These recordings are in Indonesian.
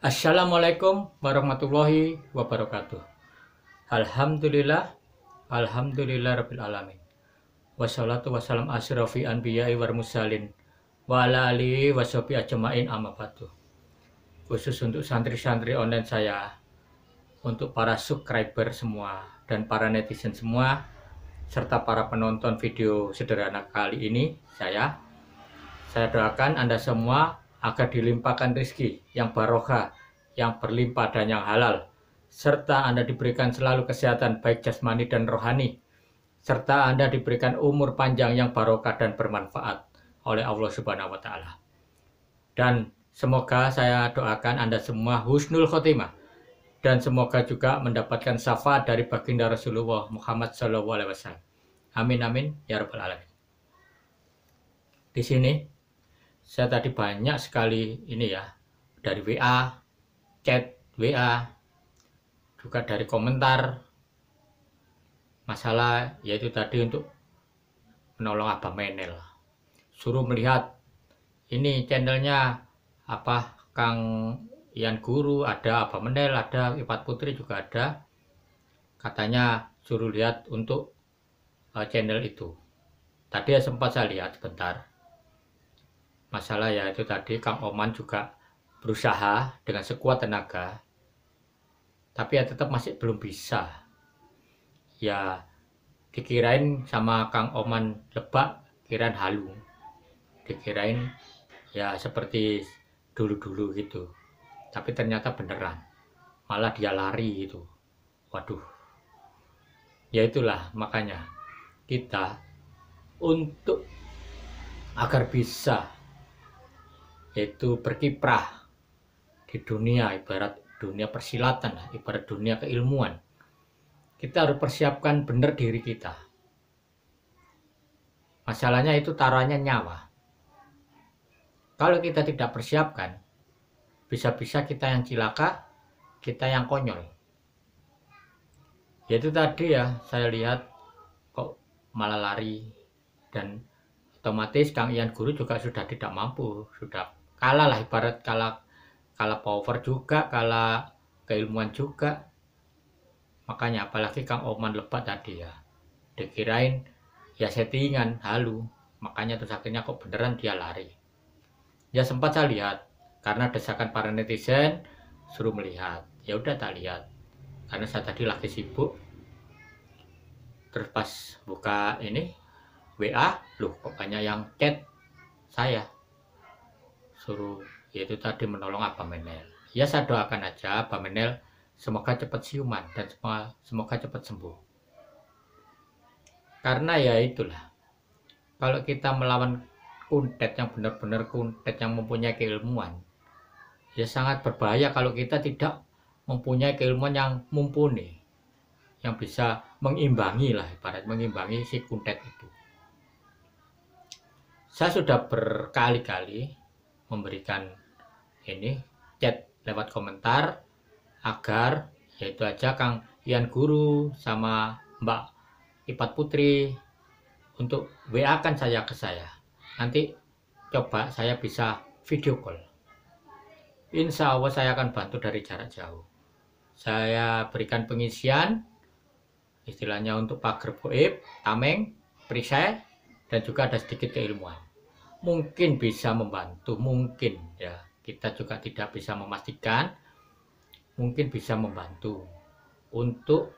Assalamualaikum warahmatullahi wabarakatuh. Alhamdulillah, alhamdulillah rabbil alamin. Wassalatu wassalam asyrofi anbiya'i war mursalin wa ala alihi washabi ajmain amma ba'du. Khusus untuk santri-santri online saya, untuk para subscriber semua dan para netizen semua serta para penonton video sederhana kali ini saya saya doakan Anda semua agar dilimpahkan rezeki yang barokah, yang berlimpah dan yang halal, serta Anda diberikan selalu kesehatan baik jasmani dan rohani, serta Anda diberikan umur panjang yang barokah dan bermanfaat oleh Allah Subhanahu wa taala. Dan semoga saya doakan Anda semua husnul khotimah dan semoga juga mendapatkan syafaat dari baginda Rasulullah Muhammad SAW. Amin amin ya rabbal alamin. Di sini saya tadi banyak sekali ini ya dari WA, chat WA, juga dari komentar masalah yaitu tadi untuk menolong Abah Menel. Suruh melihat ini channelnya apa Kang Ian Guru, ada apa Menel, ada Ipat Putri juga ada. Katanya suruh lihat untuk eh, channel itu. Tadi ya sempat saya lihat sebentar masalah ya itu tadi Kang Oman juga berusaha dengan sekuat tenaga tapi ya tetap masih belum bisa ya dikirain sama Kang Oman lebak kirain halu dikirain ya seperti dulu-dulu gitu tapi ternyata beneran malah dia lari gitu waduh ya itulah makanya kita untuk agar bisa yaitu berkiprah di dunia ibarat dunia persilatan ibarat dunia keilmuan kita harus persiapkan benar diri kita masalahnya itu taruhannya nyawa kalau kita tidak persiapkan bisa-bisa kita yang cilaka kita yang konyol yaitu tadi ya saya lihat kok malah lari dan otomatis Kang Ian Guru juga sudah tidak mampu sudah kalah lah ibarat kalah kalah power juga kalah keilmuan juga makanya apalagi Kang Oman lebat tadi ya dikirain ya settingan halu makanya terus akhirnya kok beneran dia lari ya sempat saya lihat karena desakan para netizen suruh melihat ya udah tak lihat karena saya tadi lagi sibuk terus pas buka ini WA loh pokoknya yang chat saya suruh yaitu tadi menolong Abah Menel ya saya doakan aja Abah Menel semoga cepat siuman dan semoga, semoga cepat sembuh karena ya itulah kalau kita melawan kuntet yang benar-benar kuntet yang mempunyai keilmuan ya sangat berbahaya kalau kita tidak mempunyai keilmuan yang mumpuni yang bisa mengimbangi lah ibarat mengimbangi si kuntet itu saya sudah berkali-kali memberikan ini chat lewat komentar agar yaitu aja Kang Ian Guru sama Mbak Ipat Putri untuk WA kan saya ke saya nanti coba saya bisa video call Insya Allah saya akan bantu dari jarak jauh saya berikan pengisian istilahnya untuk pagar goib, tameng, perisai dan juga ada sedikit keilmuan mungkin bisa membantu, mungkin ya. Kita juga tidak bisa memastikan, mungkin bisa membantu untuk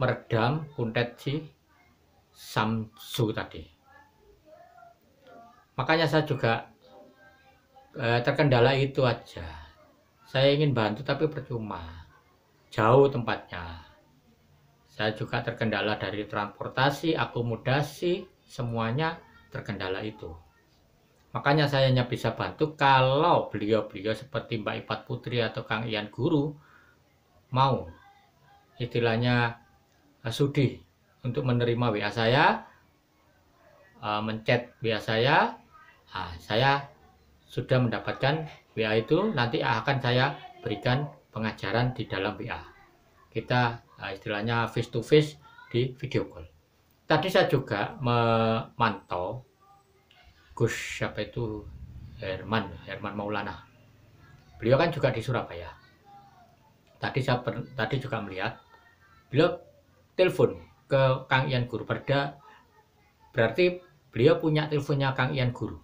meredam kuntet si Samsu tadi. Makanya saya juga eh, terkendala itu aja. Saya ingin bantu tapi percuma. Jauh tempatnya. Saya juga terkendala dari transportasi, akomodasi, semuanya terkendala itu. Makanya saya hanya bisa bantu kalau beliau-beliau seperti Mbak Ipat Putri atau Kang Ian Guru mau istilahnya eh, sudi untuk menerima WA saya, eh, mencet WA saya, nah, saya sudah mendapatkan WA itu nanti akan saya berikan pengajaran di dalam WA. Kita eh, istilahnya face to face di video call. Tadi saya juga memantau Gus siapa itu Herman Herman Maulana beliau kan juga di Surabaya tadi saya per, tadi juga melihat beliau telepon ke Kang Ian Guru Perda berarti beliau punya teleponnya Kang Ian Guru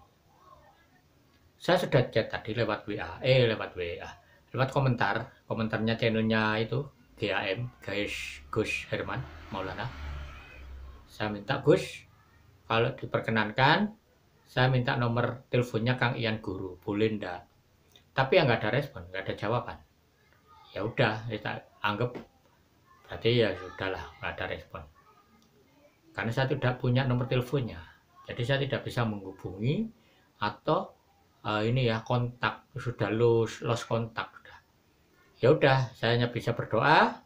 saya sudah chat tadi lewat WA eh lewat WA lewat komentar komentarnya channelnya itu GAM guys Gus Herman Maulana saya minta Gus kalau diperkenankan saya minta nomor teleponnya Kang Ian Guru, boleh ndak? Tapi yang nggak ada respon, nggak ada jawaban. Ya udah, kita ya anggap berarti ya sudahlah, nggak ada respon. Karena saya tidak punya nomor teleponnya, jadi saya tidak bisa menghubungi atau uh, ini ya kontak sudah los los kontak. Ya udah, saya hanya bisa berdoa.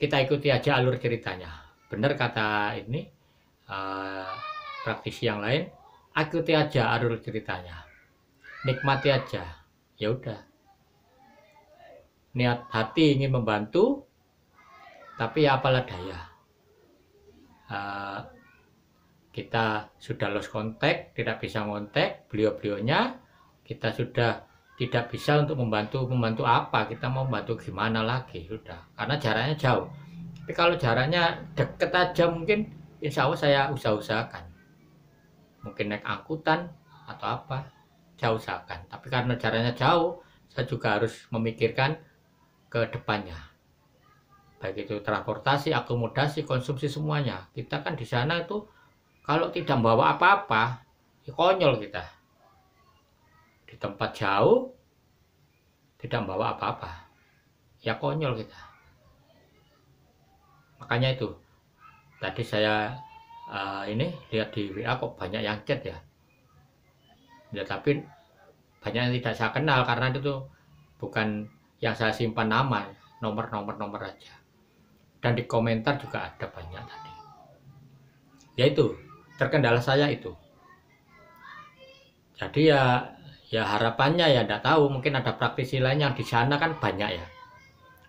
Kita ikuti aja alur ceritanya. Benar kata ini uh, praktisi yang lain ikuti aja arul ceritanya nikmati aja ya udah niat hati ingin membantu tapi ya apalah daya uh, kita sudah lost kontak tidak bisa kontak beliau-beliaunya kita sudah tidak bisa untuk membantu membantu apa kita mau membantu gimana lagi sudah karena jaraknya jauh tapi kalau jaraknya deket aja mungkin insya Allah saya usah usahakan mungkin naik angkutan atau apa saya usahakan tapi karena jaraknya jauh saya juga harus memikirkan ke depannya baik itu transportasi akomodasi konsumsi semuanya kita kan di sana itu kalau tidak bawa apa-apa ya konyol kita di tempat jauh tidak bawa apa-apa ya konyol kita makanya itu tadi saya uh, ini lihat di WA kok banyak yang chat ya ya tapi banyak yang tidak saya kenal karena itu bukan yang saya simpan nama nomor nomor nomor aja dan di komentar juga ada banyak tadi yaitu terkendala saya itu jadi ya ya harapannya ya tidak tahu mungkin ada praktisi lain yang di sana kan banyak ya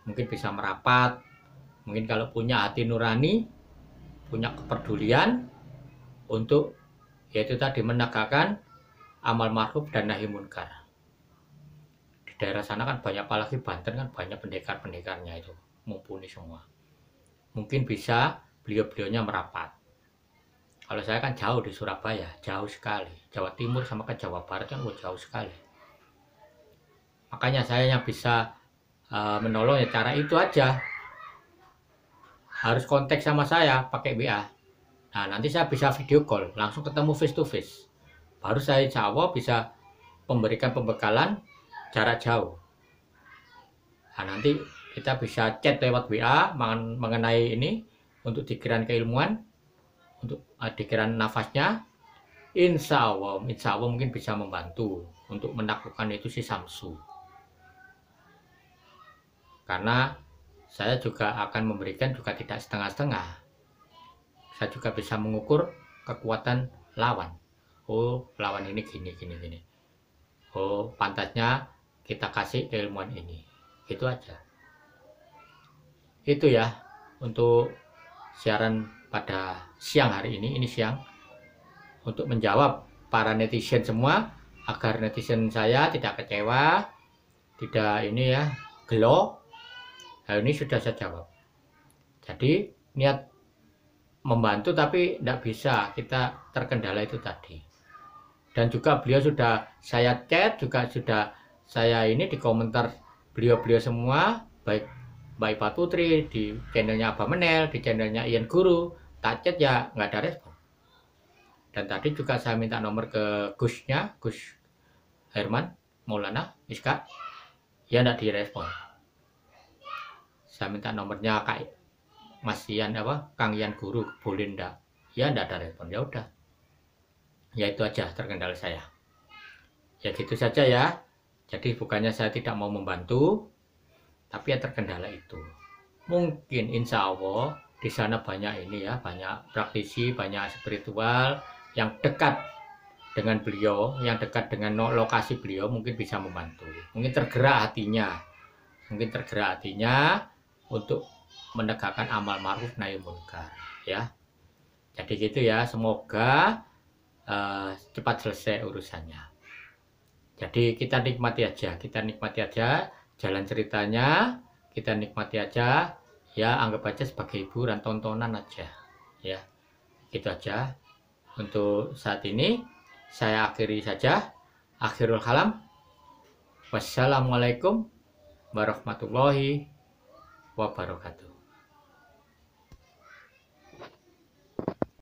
mungkin bisa merapat mungkin kalau punya hati nurani punya kepedulian untuk yaitu tadi menegakkan amal ma'ruf dan nahi munkar. Di daerah sana kan banyak apalagi Banten kan banyak pendekar-pendekarnya itu mumpuni semua. Mungkin bisa beliau-beliaunya merapat. Kalau saya kan jauh di Surabaya, jauh sekali. Jawa Timur sama ke Jawa Barat kan jauh sekali. Makanya saya yang bisa uh, menolong ya cara itu aja, harus kontak sama saya pakai WA. Nah, nanti saya bisa video call, langsung ketemu face to face. Baru saya jawab bisa memberikan pembekalan jarak jauh. Nah, nanti kita bisa chat lewat WA mengenai ini untuk dikiran keilmuan, untuk eh, dikiran nafasnya. Insya Allah, insya Allah mungkin bisa membantu untuk menaklukkan itu si Samsu. Karena saya juga akan memberikan juga tidak setengah-setengah. Saya juga bisa mengukur kekuatan lawan. Oh, lawan ini gini, gini, gini. Oh, pantasnya kita kasih keilmuan ini. Itu aja. Itu ya untuk siaran pada siang hari ini. Ini siang untuk menjawab para netizen semua agar netizen saya tidak kecewa, tidak ini ya, gelok, Hal ini sudah saya jawab. Jadi niat membantu tapi tidak bisa kita terkendala itu tadi. Dan juga beliau sudah saya chat juga sudah saya ini di komentar beliau-beliau semua baik bapak Pak Putri di channelnya Abah Menel, di channelnya Ian Guru, tak chat ya nggak ada respon. Dan tadi juga saya minta nomor ke Gusnya, Gus Herman Maulana Iska, ya tidak direspon saya minta nomornya kak Mas Ian apa Kang Ian guru boleh ndak ya ndak ada respon ya udah ya itu aja terkendala saya ya gitu saja ya jadi bukannya saya tidak mau membantu tapi yang terkendala itu mungkin insya Allah di sana banyak ini ya banyak praktisi banyak spiritual yang dekat dengan beliau yang dekat dengan lokasi beliau mungkin bisa membantu mungkin tergerak hatinya mungkin tergerak hatinya untuk menegakkan amal ma'ruf nahi munkar ya. Jadi gitu ya, semoga uh, cepat selesai urusannya. Jadi kita nikmati aja, kita nikmati aja jalan ceritanya, kita nikmati aja ya anggap aja sebagai hiburan tontonan aja ya. Gitu aja. Untuk saat ini saya akhiri saja akhirul kalam. Wassalamualaikum warahmatullahi wabarakatuh